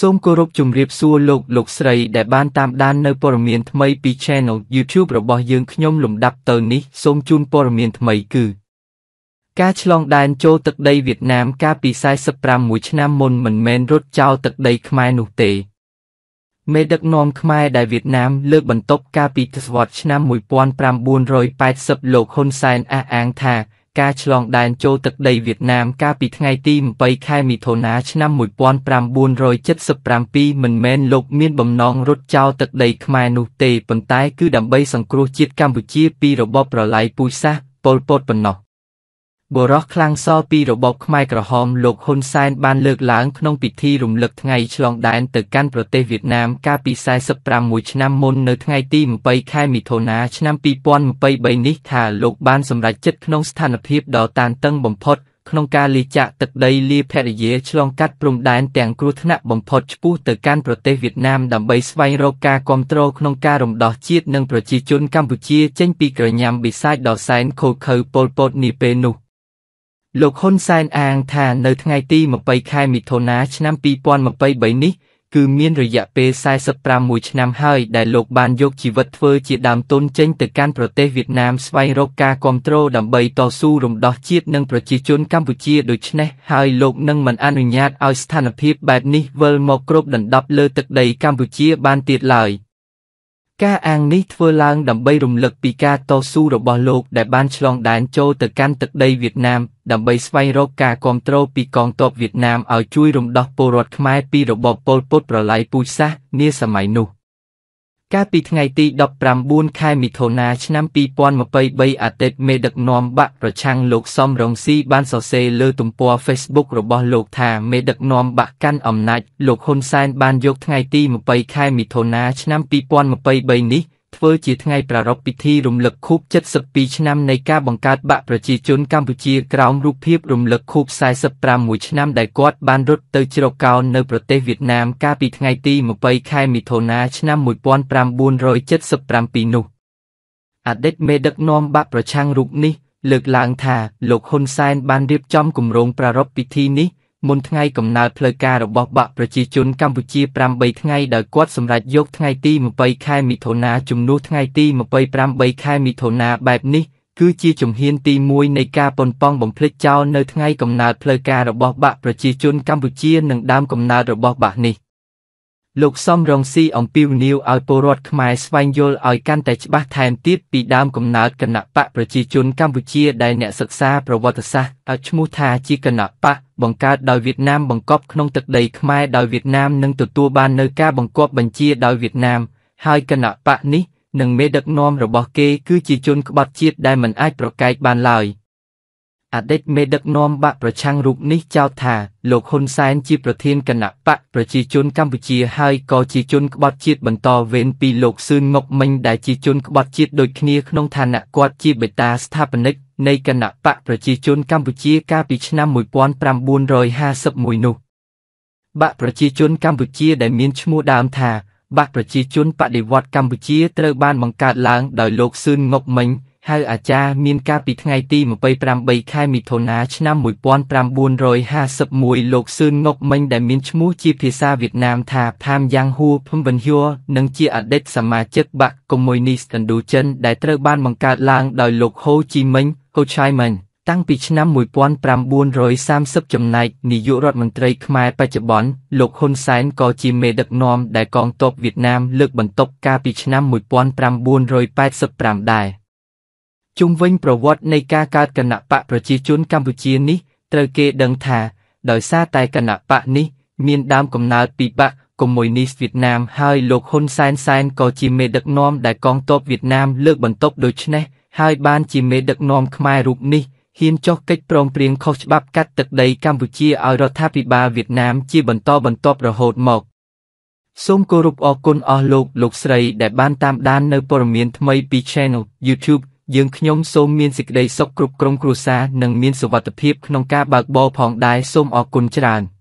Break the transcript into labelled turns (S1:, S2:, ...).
S1: សូមគោរពជំរាបសួរលោកលោកស្រីដែលបានតាមដាននៅព័ត៌មានថ្មីពី Channel YouTube របស់យើងខ្ញុំលំដាប់ទៅនេះសូមជូនព័ត៌មានថ្មីគឺការឆ្លងដែនចូលទឹកដីវៀតណាមកាលពី45មួយឆ្នាំមុនមិនមែនរត់ចោលទឹកដីខ្មែរនោះទេមេដឹកនាំខ្មែរដែលវៀតណាមលើកបន្ទប់កាលពីទសវត្សរ៍ឆ្នាំ1980លោកហ៊ុនសែនអះអាងថាការឆ្លងដែនចូលទឹកដីវៀតណាមកាលពីថ្ងៃទី7ខែមិថុនាឆ្នាំ1977មិនមែនលោកមានបំណងរត់ចោលទឹកដីខ្មែរនោះទេប៉ុន្តែគឺដើម្បីសង្គ្រោះជាតិកម្ពុជា ពីរបបប្រល័យពូជសាសន៍ប៉ុលពតប៉ុណ្ណោះ។បរោះខ្លាំងសពីរបបខ្មែរក្រហមលោកហ៊ុនសែនបានលើកឡើងក្នុងពិធីរំលឹកថ្ងៃឆ្លងដែនទៅកាន់ប្រទេសវៀតណាម កាលពី46ឆ្នាំមុននៅថ្ងៃទី20ខែមិថុនាឆ្នាំ2023នេះថាលោកបានសម្រេចចិត្តក្នុងស្ថានភាពដ៏តានតឹងបំផុត ក្នុងការលាចាក់ទឹកដីលាភរិយាឆ្លងកាត់ព្រំដែនទាំងគ្រោះថ្នាក់បំផុតឆ្ពោះទៅកាន់ប្រទេសវៀតណាមដើម្បីស្វែងរកការគ្រប់គ្រងក្នុងការរំដោះជាតិនិងប្រជាជនកម្ពុជាចេញពីក្រញាំបិសាចដ៏សែនខូខើពលពតនាពេលនោះ។លោកហ៊ុនសែនអាងថានៅថ្ងៃទី20ខែមិថុនាឆ្នាំ2023នេះ គឺមានរយៈពេល45ឆ្នាំហើយដែលលោកបានយកជីវិតធ្វើជាដើមទុនចេញទៅកាន់ប្រទេសវៀតណាមស្វែងរកការគ្រប់គ្រងដើម្បីតស៊ូរំដោះជាតិនិងប្រជាជនកម្ពុជាដូច្នេះហើយលោកនឹងមិនអនុញ្ញាតឲ្យស្ថានភាពបែបនេះវិលមកគ្របដណ្ដប់លើទឹកដីកម្ពុជាបានទៀតឡើយ។ការអាងនេះធ្វើឡើងដើម្បីរំលឹកពីការតស៊ូរបស់លោកដែលបានឆ្លងដែនចូលទៅកាន់ទឹកដីវៀតណាមដើម្បីស្វែងរកការគ្រប់គ្រងពីកងទ័ពវៀតណាមឲ្យជួយរំដោះពលរដ្ឋខ្មែរពីរបបប៉ុលពតប្រល័យពូជសាសន៍នាសម័យនោះ។កាលពីថ្ងៃទី19ខែមិថុនាឆ្នាំ2023អតីតមេដឹកនាំបកប្រឆាំងលោកសំរងស៊ីបានសរសេរលើទំព័រ Facebook របស់លោកថាមេដឹកនាំបកកាន់អំណាចលោកហ៊ុនសែនបានយកថ្ងៃទី20ខែមិថុនាឆ្នាំ2023នេះធ្វើជាថ្ងៃប្រារព្ធពិធីរំលឹកខួប72ឆ្នាំនៃការបង្កើតបកប្រជាជនកម្ពុជាក្រោមរូបភាពរំលឹកខួប45ឆ្នាំដែលគាត់បានរត់ទៅជ្រកកោននៅប្រទេសវៀតណាមកាលពីថ្ងៃទី20ខែមិថុនាឆ្នាំ1977នោះអតីតមេដឹកនាំបកប្រឆាំងរូបនេះលើកឡើងថា លោកហ៊ុនសែនបានរៀបចំគម្រោងប្រារព្ធពិធីនេះមុនថ្ងៃកំណើតផ្លូវការរបស់បកប្រជាជនកម្ពុជា8ថ្ងៃដោយគាត់សម្រេចយកថ្ងៃទី20ខែមិថុនាជំនួសថ្ងៃទី28ខែមិថុនាបែបនេះគឺជាជំហានទី1នៃការប៉ុនប៉ងបំភ្លេចចោលនៅថ្ងៃកំណើតផ្លូវការរបស់បកប្រជាជនកម្ពុជា និងដើមកំណើតរបស់បកនេះលោកសំរងស៊ីអំពាវនាវឲ្យពលរដ្ឋខ្មែរស្វែងយល់ឲ្យកាន់តែច្បាស់ថែមទៀតពីដើមកំណើតគណៈបកប្រជាជនកម្ពុជាដែលអ្នកសិក្សាប្រវត្តិសាស្ត្រឲ្យឈ្មោះថាជាគណៈបកបង្កើតដោយវៀតណាមបង្កប់ក្នុងទឹកដី ខ្មែរដោយវៀតណាមនឹងទទួលបាននៅការបង្គាប់បញ្ជាដោយវៀតណាមហើយគណៈបកនេះនិងមេដឹកនាំរបស់គេគឺជាជនក្បត់ជាតិដែលមិនអាចប្រកែកបានឡើយ។អតីតមេដឹកនាំបកប្រឆាំងរូបនេះចោទថាលោកហ៊ុនសែនជាប្រធានគណៈបកប្រជាជនកម្ពុជាហើយក៏ជាជនក្បត់ជាតិបន្តវេនពីលោកស៊ឺនងុកមិញដែលជាជនក្បត់ជាតិដូចគ្នាក្នុងឋានៈគាត់ជាបេតាស្ថាបនិកនៃគណៈបកប្រជាជនកម្ពុជាកាលពីឆ្នាំ1951នោះបកប្រជាជនកម្ពុជាដែលមានឈ្មោះដើមថាបកប្រជាជនបដិវត្តកម្ពុជាត្រូវបានបង្កើតឡើងដោយលោកស៊ឺនងុកមិញហៅអាចារ្យមានការពីថ្ងៃទី28ខែមិថុនាឆ្នាំ1951លោកស៊ឿនងុកមិញដែលមានឈ្មោះជាភាសាវៀតណាមថាផាមយ៉ាងហួភំវិនហួរនិងជាអតីតសមាជិកបកកុម្មុយនីស្តឥណ្ឌូចិនដែលត្រូវបានបង្កើតឡើងដោយលោកហូជីមិញហូឆៃមិញតាំងពីឆ្នាំ1930ចំណែកនាយករដ្ឋមន្ត្រីខ្មែរបច្ចុប្បន្នលោកហ៊ុនសែនក៏ជាមេដឹកនាំដែលកងទ័ពវៀតណាមលើកបន្ទប់កាលពីឆ្នាំ1985ដែរ។ជុំវិញប្រវត្តិនៃការកើតគណៈបកប្រជាជនកម្ពុជានេះត្រូវគេដឹងថា ដោយសារតែគណៈបកនេះមានដើមកំណើតពីបកកុម្មុយនីសវៀតណាមហើយលោកហ៊ុនសែនសែនក៏ជាមេដឹកនាំដែលកងទ័ពវៀតណាមលើកបន្ទប់ដូច្នេះហើយបានជាមេដឹកនាំខ្មែររូបនេះហ៊ានចុះកិច្ចព្រមព្រៀងខុសច្បាប់កាត់ទឹកដី កម្ពុជាឲ្យរដ្ឋាភិបាលវៀតណាមជាបន្តបន្ទាប់រហូតមកសូមគោរពអរគុណអស់លោកលោកស្រីដែលបានតាមដាននៅព័ត៌មានថ្មីពី Channel YouTube យើងខ្ញុំសូមមានសេចក្តីសុខគ្រប់ក្រុមគ្រួសារនិងមានសុវត្ថិភាពក្នុងការបើកបរផងដែរសូមអរគុណច្រើន។